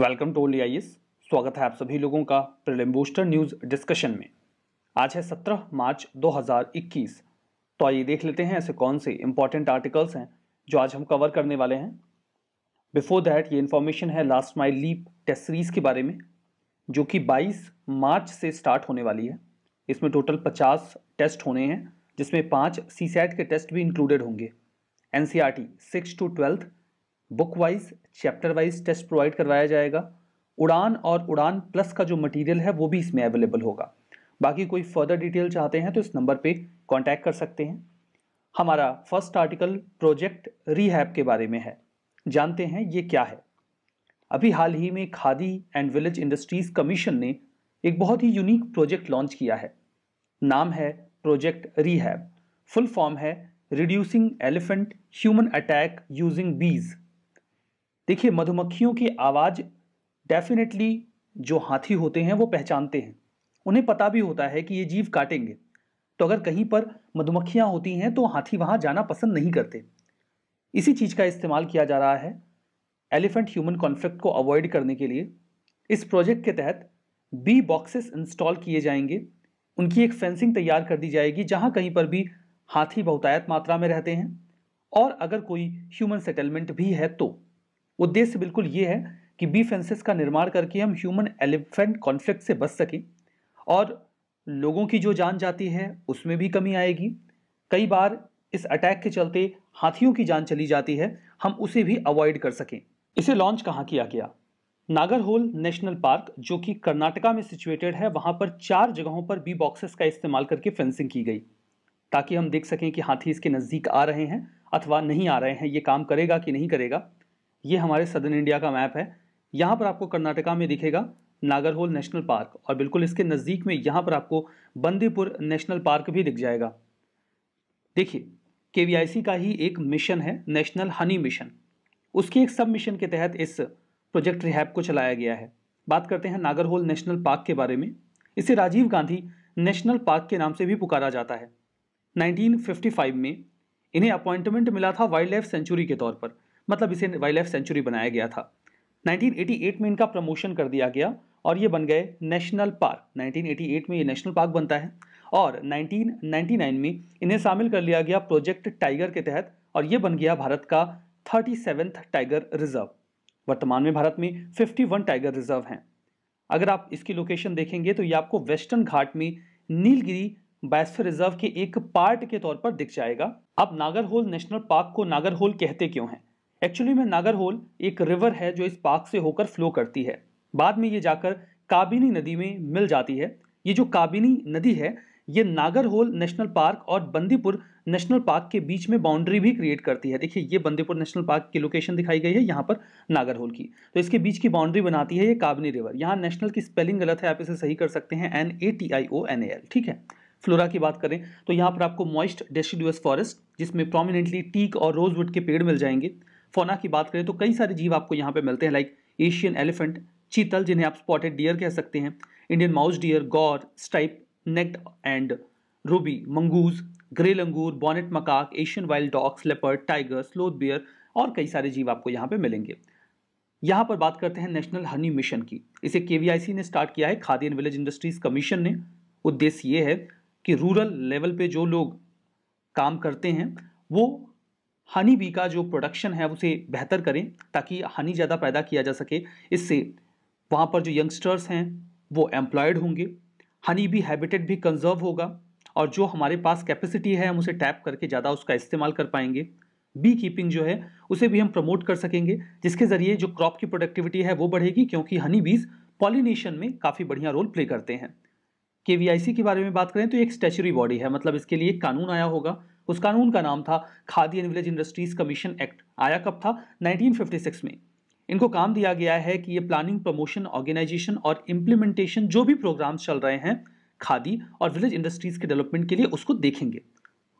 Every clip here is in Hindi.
वेलकम टू ओली स्वागत है आप सभी लोगों का प्रिलिम बूस्टर न्यूज़ डिस्कशन में आज है 17 मार्च 2021 तो आइए देख लेते हैं ऐसे कौन से इंपॉर्टेंट आर्टिकल्स हैं जो आज हम कवर करने वाले हैं बिफोर दैट ये इन्फॉर्मेशन है last mile leap test series के बारे में जो कि 22 मार्च से स्टार्ट होने वाली है इसमें टोटल 50 टेस्ट होने हैं जिसमें पाँच सी के टेस्ट भी इंक्लूडेड होंगे N C two twelfth book wise chapter wise test provide करवाया जाएगा उड़ान और उड़ान प्लस का जो मटेरियल है वो भी इसमें अवेलेबल होगा बाकी कोई फर्दर डिटेल चाहते हैं तो इस नंबर पे कांटेक्ट कर सकते हैं हमारा फर्स्ट आर्टिकल प्रोजेक्ट रीहैब के बारे में है जानते हैं ये क्या है अभी हाल ही में Khadi and Village Industries Commission ने एक बहुत ही यूनिक प्रोजेक्ट लॉन्च किया है नाम है प्रोजेक्ट रीहैब फुल फॉर्म है reducing elephant human attack using bees देखिए मधुमक्खियों की आवाज़ डेफिनेटली जो हाथी होते हैं वो पहचानते हैं उन्हें पता भी होता है कि ये जीव काटेंगे तो अगर कहीं पर मधुमक्खियाँ होती हैं तो हाथी वहाँ जाना पसंद नहीं करते इसी चीज़ का इस्तेमाल किया जा रहा है एलिफेंट ह्यूमन कॉन्फ्लिक्ट को अवॉइड करने के लिए इस प्रोजेक्ट के तहत बी बॉक्सेस इंस्टॉल किए जाएंगे उनकी एक फेंसिंग तैयार कर दी जाएगी जहाँ कहीं पर भी हाथी बहुतायत मात्रा में रहते हैं और अगर कोई ह्यूमन सेटलमेंट भी है तो उद्देश्य बिल्कुल ये है कि बी फेंसेस का निर्माण करके हम ह्यूमन एलिफेंट कॉन्फ्लिक्ट से बच सकें और लोगों की जो जान जाती है उसमें भी कमी आएगी कई बार इस अटैक के चलते हाथियों की जान चली जाती है हम उसे भी अवॉइड कर सकें इसे लॉन्च कहाँ किया गया नागरहोल नेशनल पार्क जो कि कर्नाटका में सिचुएटेड है वहाँ पर चार जगहों पर बी बॉक्सेस का इस्तेमाल करके फेंसिंग की गई ताकि हम देख सकें कि हाथी इसके नज़दीक आ रहे हैं अथवा नहीं आ रहे हैं ये काम करेगा कि नहीं करेगा ये हमारे सदर्न इंडिया का मैप है यहाँ पर आपको कर्नाटका में दिखेगा नागरहोल नेशनल पार्क और बिल्कुल इसके नज़दीक में यहाँ पर आपको बंदीपुर नेशनल पार्क भी दिख जाएगा देखिए के का ही एक मिशन है नेशनल हनी मिशन उसके एक सब मिशन के तहत इस प्रोजेक्ट रिहैप को चलाया गया है बात करते हैं नागरहोल नेशनल पार्क के बारे में इसे राजीव गांधी नेशनल पार्क के नाम से भी पुकारा जाता है 1955 में इन्हें अपॉइंटमेंट मिला था वाइल्ड लाइफ सेंचुरी के तौर पर मतलब इसे वाइल्ड लाइफ सेंचुरी बनाया गया था 1988 में इनका प्रमोशन कर दिया गया और ये बन गए नेशनल पार्क 1988 में ये नेशनल पार्क बनता है और 1999 में इन्हें शामिल कर लिया गया प्रोजेक्ट टाइगर के तहत और ये बन गया भारत का थर्टी टाइगर रिजर्व वर्तमान में भारत में फिफ्टी टाइगर रिजर्व हैं अगर आप इसकी लोकेशन देखेंगे तो ये आपको वेस्टर्न घाट में नीलगिरी बायोस्फीयर रिजर्व के एक पार्ट के तौर पर दिख जाएगा अब नागरहोल नेशनल पार्क को नागरहोल कहते क्यों हैं एक्चुअली में नागरहोल एक रिवर है जो इस पार्क से होकर फ्लो करती है बाद में ये जाकर काबिनी नदी में मिल जाती है ये जो काबिनी नदी है ये नागरहोल नेशनल पार्क और बंदीपुर नेशनल पार्क के बीच में बाउंड्री भी क्रिएट करती है देखिए ये बंदीपुर नेशनल पार्क की लोकेशन दिखाई गई है यहाँ पर नागरहोल की तो इसके बीच की बाउंड्री बनाती है ये काबिनी रिवर यहाँ नेशनल की स्पेलिंग गलत है आप इसे सही कर सकते हैं N A T I O N A L ठीक है फ्लोरा की बात करें तो यहाँ पर आपको मॉइस्ट डेसिडुअस फॉरेस्ट जिसमें प्रोमिनेंटली टीक और रोजवुड के पेड़ मिल जाएंगे फोना की बात करें तो कई सारे जीव आपको यहाँ पे मिलते हैं लाइक एशियन एलिफेंट चीतल जिन्हें आप स्पॉटेड डियर कह सकते हैं Indian mouse deer gaur stripe necked and ruby mongoose grey langur bonnet macaque Asian wild dogs leopard tiger sloth bear और कई सारे जीव आपको यहाँ पे मिलेंगे यहाँ पर बात करते हैं नेशनल हनी मिशन की इसे के ने स्टार्ट किया है Khadi and Village Industries Commission ने उद्देश्य ये है कि रूरल लेवल पे जो लोग काम करते हैं वो हनी बी का जो प्रोडक्शन है उसे बेहतर करें ताकि हनी ज़्यादा पैदा किया जा सके इससे वहाँ पर जो यंगस्टर्स हैं वो एम्प्लॉयड होंगे हनी भी हैबिटेट भी कंजर्व होगा और जो हमारे पास कैपेसिटी है हम उसे टैप करके ज़्यादा उसका इस्तेमाल कर पाएंगे बी कीपिंग जो है उसे भी हम प्रमोट कर सकेंगे जिसके ज़रिए जो क्रॉप की प्रोडक्टिविटी है वो बढ़ेगी क्योंकि हनी बीज पॉलिनेशन में काफ़ी बढ़िया रोल प्ले करते हैं के के बारे में बात करें तो एक स्टैचुरी बॉडी है मतलब इसके लिए एक कानून आया होगा उस कानून का नाम था Khadi and Village Industries Commission Act आया कब था 1956 में इनको काम दिया गया है कि ये प्लानिंग प्रमोशन ऑर्गेनाइजेशन और इम्प्लीमेंटेशन जो भी प्रोग्राम चल रहे हैं खादी और विलेज इंडस्ट्रीज के डेवलपमेंट के लिए उसको देखेंगे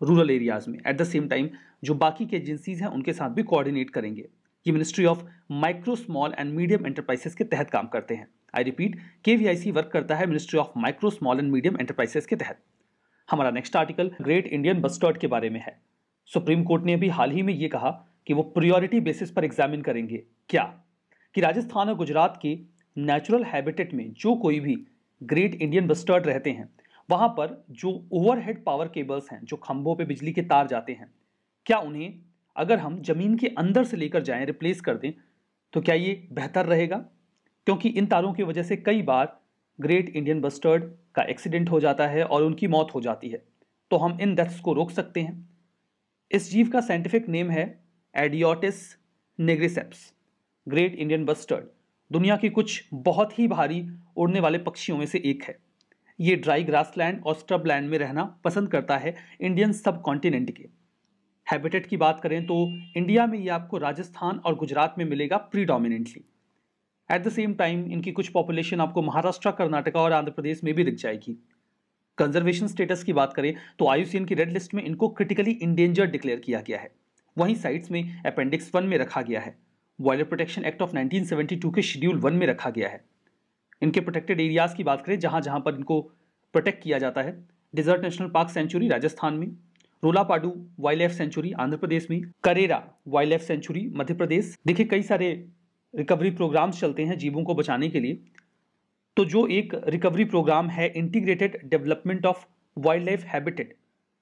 रूरल एरियाज में एट द सेम टाइम जो बाकी के एजेंसीज हैं उनके साथ भी कोऑर्डिनेट करेंगे ये Ministry of Micro Small and Medium Enterprises के तहत काम करते हैं आई रिपीट के वर्क करता है Ministry of Micro Small and Medium Enterprises के तहत हमारा नेक्स्ट आर्टिकल ग्रेट इंडियन बस स्टॉट के बारे में है सुप्रीम कोर्ट ने अभी हाल ही में ये कहा कि वो प्रियोरिटी बेसिस पर एग्जामिन करेंगे क्या कि राजस्थान और गुजरात के नेचुरल हैबिटेट में जो कोई भी ग्रेट इंडियन बस्टर्ड रहते हैं वहाँ पर जो ओवरहेड पावर केबल्स हैं जो खंभों पे बिजली के तार जाते हैं क्या उन्हें अगर हम ज़मीन के अंदर से लेकर जाएं रिप्लेस कर दें तो क्या ये बेहतर रहेगा क्योंकि इन तारों की वजह से कई बार ग्रेट इंडियन बस्टर्ड का एक्सीडेंट हो जाता है और उनकी मौत हो जाती है तो हम इन डेथ्स को रोक सकते हैं इस जीव का साइंटिफिक नेम है Ardeotis nigriceps great Indian bustard दुनिया के कुछ बहुत ही भारी उड़ने वाले पक्षियों में से एक है ये ड्राई ग्रासलैंड और स्ट्रब लैंड में रहना पसंद करता है इंडियन सब कॉन्टिनेंट के हैबिटेट की बात करें तो इंडिया में ये आपको राजस्थान और गुजरात में मिलेगा predominantly at the same time इनकी कुछ पॉपुलेशन आपको महाराष्ट्र कर्नाटका और आंध्र प्रदेश में भी दिख जाएगी कंजर्वेशन स्टेटस की बात करें तो आयुसीन की रेड लिस्ट में इनको क्रिटिकली इंडेंजर डिक्लेयर किया गया है वहीं साइट्स में अपेंडिक्स वन में रखा गया है वाइल्ड प्रोटेक्शन एक्ट ऑफ 1972 के शेड्यूल वन में रखा गया है इनके प्रोटेक्टेड एरियाज की बात करें जहां जहां पर इनको प्रोटेक्ट किया जाता है Desert National Park sanctuary Rajasthan में Rollapadu wild life sanctuary Andhra Pradesh में Karera wild life sanctuary Madhya Pradesh देखिए कई सारे रिकवरी प्रोग्राम्स चलते हैं जीवों को बचाने के लिए तो जो एक रिकवरी प्रोग्राम है integrated development of wild life habitat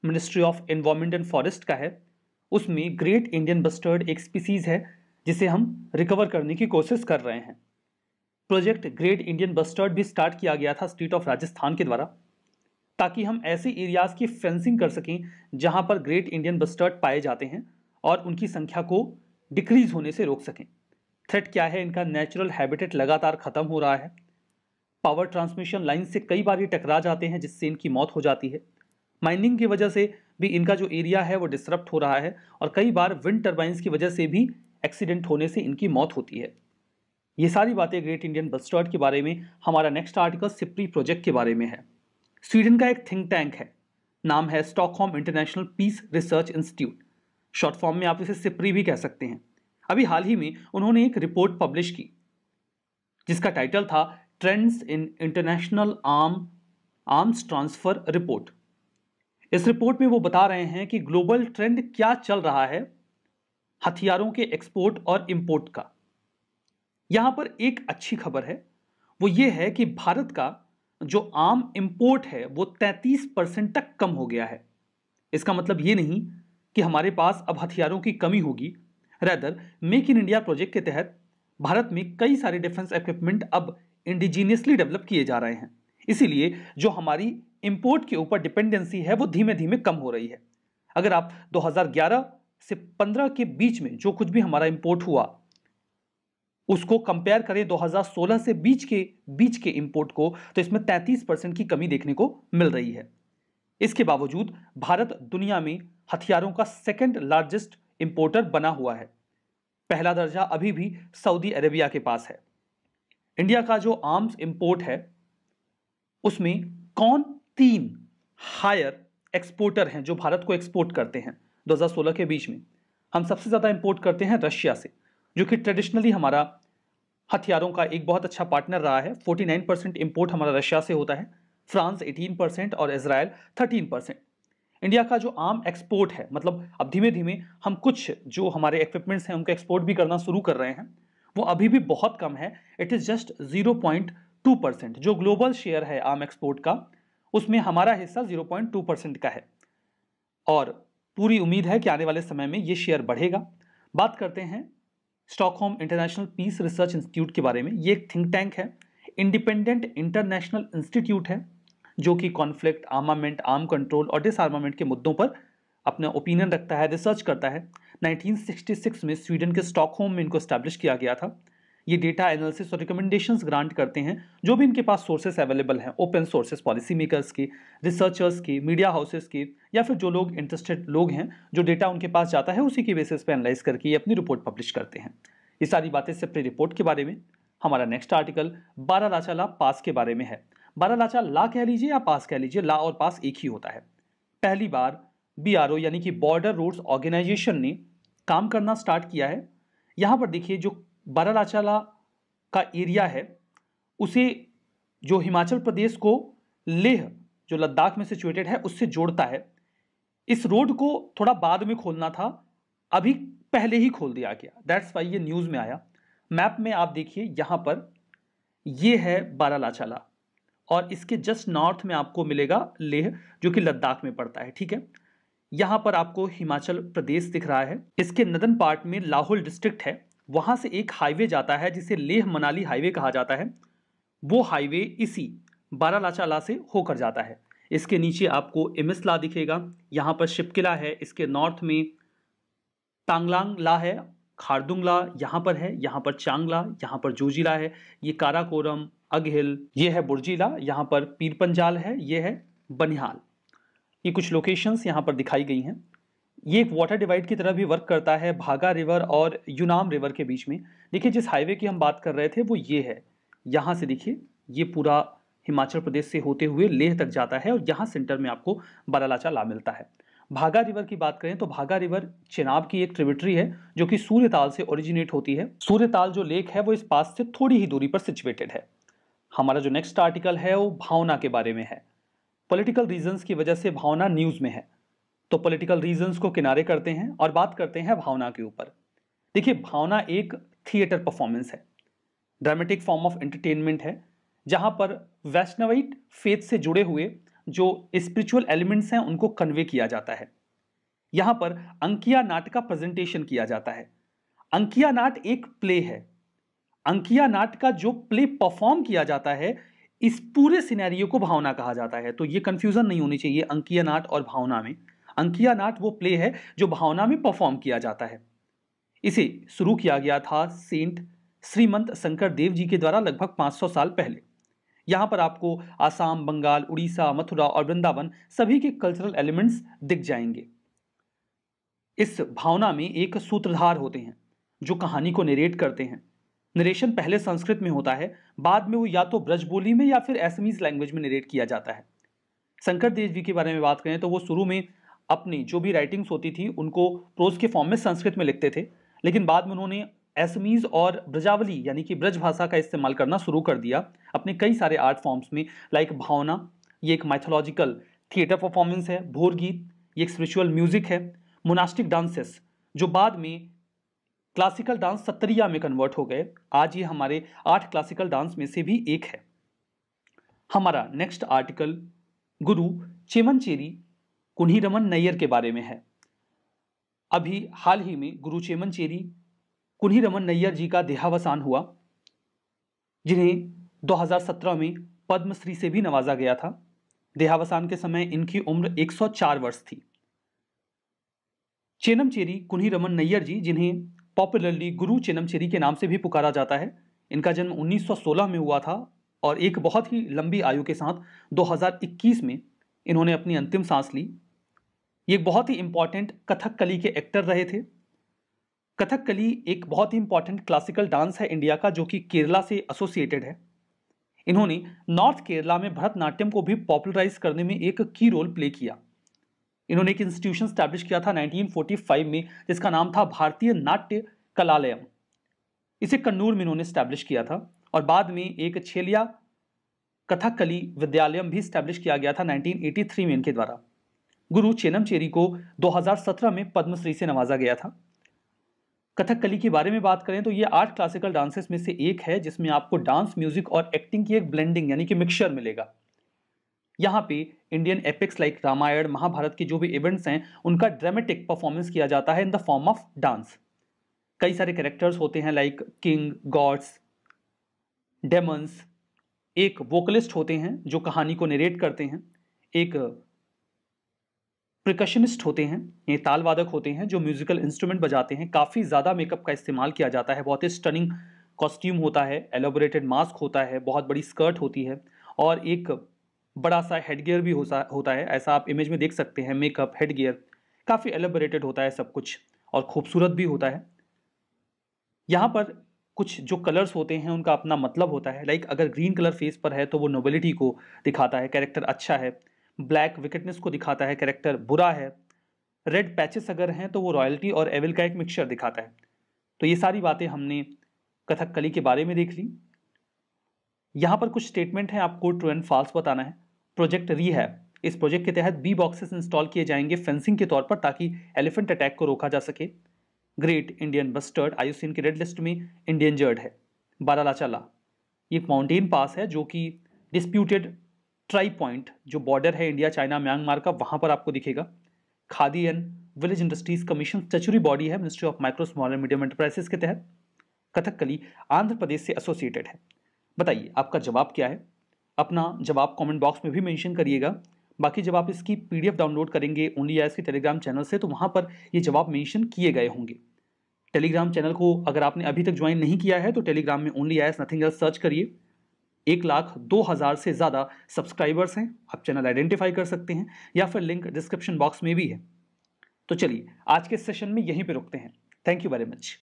ministry of environment and forest का है उसमें ग्रेट इंडियन बस्टर्ड एक स्पीसीज है जिसे हम रिकवर करने की कोशिश कर रहे हैं प्रोजेक्ट ग्रेट इंडियन बस्टर्ड भी स्टार्ट किया गया था स्टेट ऑफ राजस्थान के द्वारा ताकि हम ऐसे एरियाज की फेंसिंग कर सकें जहां पर ग्रेट इंडियन बस्टर्ड पाए जाते हैं और उनकी संख्या को डिक्रीज होने से रोक सकें थ्रेट क्या है इनका नेचुरल हैबिटेट लगातार ख़त्म हो रहा है पावर ट्रांसमिशन लाइन से कई बार ये टकरा जाते हैं जिससे इनकी मौत हो जाती है माइनिंग की वजह से भी इनका जो एरिया है वो डिस्टर्ब हो रहा है और कई बार विंड टर्बाइंस की वजह से भी एक्सीडेंट होने से इनकी मौत होती है ये सारी बातें ग्रेट इंडियन बस्टर्ड के बारे में हमारा नेक्स्ट आर्टिकल सिप्री प्रोजेक्ट के बारे में है स्वीडन का एक थिंक टैंक है नाम है Stockholm International Peace Research Institute short form में आप इसे सिप्री भी कह सकते हैं अभी हाल ही में उन्होंने एक रिपोर्ट पब्लिश की जिसका टाइटल था trends in international arm arms transfer report इस रिपोर्ट में वो बता रहे हैं कि ग्लोबल ट्रेंड क्या चल रहा है हथियारों के एक्सपोर्ट और इंपोर्ट का यहाँ पर एक अच्छी खबर है वो ये है कि भारत का जो आम इंपोर्ट है वो 33 परसेंट तक कम हो गया है इसका मतलब ये नहीं कि हमारे पास अब हथियारों की कमी होगी rather make in India project के तहत भारत में कई सारे डिफेंस इक्विपमेंट अब इंडिजीनियसली डेवलप किए जा रहे हैं इसीलिए जो हमारी इम्पोर्ट के ऊपर डिपेंडेंसी है वो धीमे धीमे कम हो रही है अगर आप 2011 से 15 के बीच में जो कुछ भी हमारा इम्पोर्ट हुआ उसको कंपेयर करें 2016 से बीच के बीच के इम्पोर्ट को तो इसमें 33 परसेंट की कमी देखने को मिल रही है इसके बावजूद भारत दुनिया में हथियारों का सेकेंड लार्जेस्ट इम्पोर्टर बना हुआ है पहला दर्जा अभी भी सऊदी अरेबिया के पास है इंडिया का जो आर्म्स इम्पोर्ट है उसमें कौन तीन हायर एक्सपोर्टर हैं जो भारत को एक्सपोर्ट करते हैं 2016 के बीच में हम सबसे ज़्यादा इम्पोर्ट करते हैं रशिया से जो कि ट्रेडिशनली हमारा हथियारों का एक बहुत अच्छा पार्टनर रहा है 49 परसेंट इम्पोर्ट हमारा रशिया से होता है फ्रांस 18 परसेंट और इसराइल 13 परसेंट इंडिया का जो आम एक्सपोर्ट है मतलब अब धीमे धीमे हम कुछ जो हमारे इक्विपमेंट्स हैं उनका एक्सपोर्ट भी करना शुरू कर रहे हैं वो अभी भी बहुत कम है it is just zero point two percent जो ग्लोबल शेयर है आम एक्सपोर्ट का उसमें हमारा हिस्सा जीरो पॉइंट टू परसेंट का है और पूरी उम्मीद है कि आने वाले समय में ये शेयर बढ़ेगा बात करते हैं Stockholm International Peace Research Institute के बारे में ये एक थिंक टैंक है इंडिपेंडेंट इंटरनेशनल इंस्टीट्यूट है जो कि कॉन्फ्लिक्ट आर्मामेंट आर्म कंट्रोल और डिसआर्मामेंट के मुद्दों पर अपना ओपिनियन रखता है रिसर्च करता है 1966 में स्वीडन के स्टॉकहोम में इनको स्टैब्लिश किया गया था ये डेटा एनालिसिस और रिकमेंडेशंस ग्रांट करते हैं जो भी इनके पास सोर्सेस अवेलेबल हैं ओपन सोर्सेस पॉलिसी मेकर्स के रिसर्चर्स के मीडिया हाउसेस के या फिर जो लोग इंटरेस्टेड लोग हैं जो डेटा उनके पास जाता है उसी के बेसिस पे एनालाइज करके ये अपनी रिपोर्ट पब्लिश करते हैं ये सारी बातें सिर्फ रिपोर्ट के बारे में हमारा नेक्स्ट आर्टिकल बारह राचाला पास के बारे में है बारह लाचा ला कह लीजिए या पास कह लीजिए ला और पास एक ही होता है पहली बार बी यानी कि बॉर्डर रोड्स ऑर्गेनाइजेशन ने काम करना स्टार्ट किया है यहाँ पर देखिए जो बारालाचाला का एरिया है उसे जो हिमाचल प्रदेश को लेह जो लद्दाख में सिचुएटेड है उससे जोड़ता है इस रोड को थोड़ा बाद में खोलना था अभी पहले ही खोल दिया गया दैट्स वाई ये न्यूज़ में आया मैप में आप देखिए यहाँ पर ये है बारालाचाला और इसके जस्ट नॉर्थ में आपको मिलेगा लेह जो कि लद्दाख में पड़ता है ठीक है यहाँ पर आपको हिमाचल प्रदेश दिख रहा है इसके नदन पार्ट में लाहौल डिस्ट्रिक्ट है वहाँ से एक हाईवे जाता है जिसे लेह मनाली हाईवे कहा जाता है वो हाईवे इसी बारालाचाला से होकर जाता है इसके नीचे आपको इमिसला दिखेगा यहाँ पर शिपकिला है इसके नॉर्थ में तांगलांग ला है खारदुंगला यहाँ पर है यहाँ पर चांगला यहाँ पर जोजिला है ये काराकोरम अगहिल ये है बुर्जिला यहाँ पर पीर पंजाल है ये है बनिहाल ये कुछ लोकेशंस यहाँ पर दिखाई गई हैं ये एक वाटर डिवाइड की तरह भी वर्क करता है भागा रिवर और यूनाम रिवर के बीच में देखिए जिस हाईवे की हम बात कर रहे थे वो ये है यहाँ से देखिए ये पूरा हिमाचल प्रदेश से होते हुए लेह तक जाता है और यहाँ सेंटर में आपको बरालाचा ला मिलता है भागा रिवर की बात करें तो भागा रिवर चेनाब की एक ट्रिबिटरी है जो कि सूर्यताल से ओरिजिनेट होती है सूर्यताल जो लेक है वो इस पास से थोड़ी ही दूरी पर सिचुएटेड है हमारा जो नेक्स्ट आर्टिकल है वो भावना के बारे में है पॉलिटिकल रीजंस की वजह से भावना न्यूज़ में है तो पॉलिटिकल रीजंस को किनारे करते हैं और बात करते हैं भावना के ऊपर देखिए भावना एक थिएटर परफॉर्मेंस है ड्रामेटिक फॉर्म ऑफ एंटरटेनमेंट है जहाँ पर वैष्णवाइट फेथ से जुड़े हुए जो स्पिरिचुअल एलिमेंट्स हैं उनको कन्वे किया जाता है यहाँ पर अंकिया नाट का प्रेजेंटेशन किया जाता है अंकिया नाट एक प्ले है अंकिया नाट का जो प्ले परफॉर्म किया जाता है इस पूरे सिनेरियो को भावना कहा जाता है तो ये कन्फ्यूज़न नहीं होनी चाहिए अंकिया नाट और भावना में अंकिया नाट वो प्ले है जो भावना में परफॉर्म किया जाता है इसे शुरू किया गया था सेंट श्रीमंत शंकर देव जी के द्वारा लगभग 500 साल पहले यहाँ पर आपको आसाम बंगाल उड़ीसा मथुरा और वृंदावन सभी के कल्चरल एलिमेंट्स दिख जाएंगे इस भावना में एक सूत्रधार होते हैं जो कहानी को निरेट करते हैं नरेशन पहले संस्कृत में होता है बाद में वो या तो ब्रज बोली में या फिर एसमीज लैंग्वेज में नरेट किया जाता है शंकर देव जी के बारे में बात करें तो वो शुरू में अपनी जो भी राइटिंग्स होती थी उनको प्रोज के फॉर्म में संस्कृत में लिखते थे लेकिन बाद में उन्होंने एसमीज और ब्रजावली यानी कि ब्रज भाषा का इस्तेमाल करना शुरू कर दिया अपने कई सारे आर्ट फॉर्म्स में लाइक भावना ये एक माइथोलॉजिकल थिएटर परफॉर्मेंस है भोर गीत ये एक स्पिरिचुअल म्यूजिक है मोनास्टिक डांसेस जो बाद में क्लासिकल डांस सत्तरिया में कन्वर्ट हो गए आज ये हमारे आठ क्लासिकल डांस में से भी एक है हमारा नेक्स्ट आर्टिकल गुरु चेमनचेरी रमन नैयर के बारे में है अभी हाल ही में गुरु चेमनचेरी रमन नैयर जी का देहावसान हुआ जिन्हें 2017 में पद्मश्री से भी नवाजा गया था देहावसान के समय इनकी उम्र 104 वर्ष थी चेनमचेरी रमन नैयर जी जिन्हें पॉपुलरली गुरु चिनमचेरी के नाम से भी पुकारा जाता है इनका जन्म 1916 में हुआ था और एक बहुत ही लंबी आयु के साथ 2021 में इन्होंने अपनी अंतिम सांस ली ये बहुत ही इम्पॉर्टेंट कथकली के एक्टर रहे थे कथकली एक बहुत ही इम्पॉर्टेंट क्लासिकल डांस है इंडिया का जो कि केरला से एसोसिएटेड है इन्होंने नॉर्थ केरला में भरतनाट्यम को भी पॉपुलराइज करने में एक की रोल प्ले किया इन्होंने एक इंस्टीट्यूशन स्टैब्लिश किया था 1945 में जिसका नाम था भारतीय नाट्य कलालयम इसे कन्नूर में इन्होंने स्टैब्लिश किया था और बाद में एक छेलिया कथकली विद्यालयम भी स्टैब्लिश किया गया था 1983 में इनके द्वारा गुरु चेनम चेरी को 2017 में पद्मश्री से नवाजा गया था कथकली के बारे में बात करें तो ये आर्ट क्लासिकल डांसेस में से एक है जिसमें आपको डांस म्यूजिक और एक्टिंग की एक ब्लेंडिंग यानी कि मिक्सचर मिलेगा यहाँ पे Indian epics like Ramayana Mahabharata के जो भी इवेंट्स हैं उनका ड्रामेटिक परफॉर्मेंस किया जाता है in the form of dance कई सारे कैरेक्टर्स होते हैं लाइक किंग गॉड्स डेमंस एक वोकलिस्ट होते हैं जो कहानी को नरेट करते हैं एक प्रिकशनिस्ट होते हैं ये तालवादक होते हैं जो म्यूजिकल इंस्ट्रूमेंट बजाते हैं काफ़ी ज़्यादा मेकअप का इस्तेमाल किया जाता है बहुत ही स्टनिंग कॉस्ट्यूम होता है एलोबोरेटेड मास्क होता है बहुत बड़ी स्कर्ट होती है और एक बड़ा सा हेड गियर भी होता है ऐसा आप इमेज में देख सकते हैं मेकअप हेड गियर काफ़ी एलेबोरेटेड होता है सब कुछ और खूबसूरत भी होता है यहाँ पर कुछ जो कलर्स होते हैं उनका अपना मतलब होता है लाइक अगर ग्रीन कलर फेस पर है तो वो नोबिलिटी को दिखाता है कैरेक्टर अच्छा है ब्लैक विकेटनेस को दिखाता है कैरेक्टर बुरा है रेड पैचेस अगर हैं तो वो रॉयल्टी और एविल का एक मिक्सचर दिखाता है तो ये सारी बातें हमने कथक कली के बारे में देख ली यहाँ पर कुछ स्टेटमेंट हैं आपको ट्रू एंड फॉल्स बताना है प्रोजेक्ट री है इस प्रोजेक्ट के तहत बी बॉक्सेस इंस्टॉल किए जाएंगे फेंसिंग के तौर पर ताकि एलिफेंट अटैक को रोका जा सके ग्रेट इंडियन बस्टर्ड आयुसिन के रेड लिस्ट में इंडेंजर्ड है बारालाचाला ये एक माउंटेन पास है जो कि डिस्प्यूटेड ट्राई पॉइंट जो बॉर्डर है इंडिया चाइना म्यांमार का वहाँ पर आपको दिखेगा Khadi and Village Industries Commission statutory body है Ministry of Micro Small and Medium Enterprises के तहत कथकली आंध्र प्रदेश से एसोसिएटेड है बताइए आपका जवाब क्या है अपना जवाब कमेंट बॉक्स में भी मेंशन करिएगा बाकी जब आप इसकी पीडीएफ डाउनलोड करेंगे ओनली आई के टेलीग्राम चैनल से तो वहाँ पर ये जवाब मेंशन किए गए होंगे टेलीग्राम चैनल को अगर आपने अभी तक ज्वाइन नहीं किया है तो टेलीग्राम में only I nothing else search करिए एक लाख दो हज़ार से ज़्यादा सब्सक्राइबर्स हैं आप चैनल आइडेंटिफाई कर सकते हैं या फिर लिंक डिस्क्रिप्शन बॉक्स में भी है तो चलिए आज के सेशन में यहीं पर रुकते हैं थैंक यू वेरी मच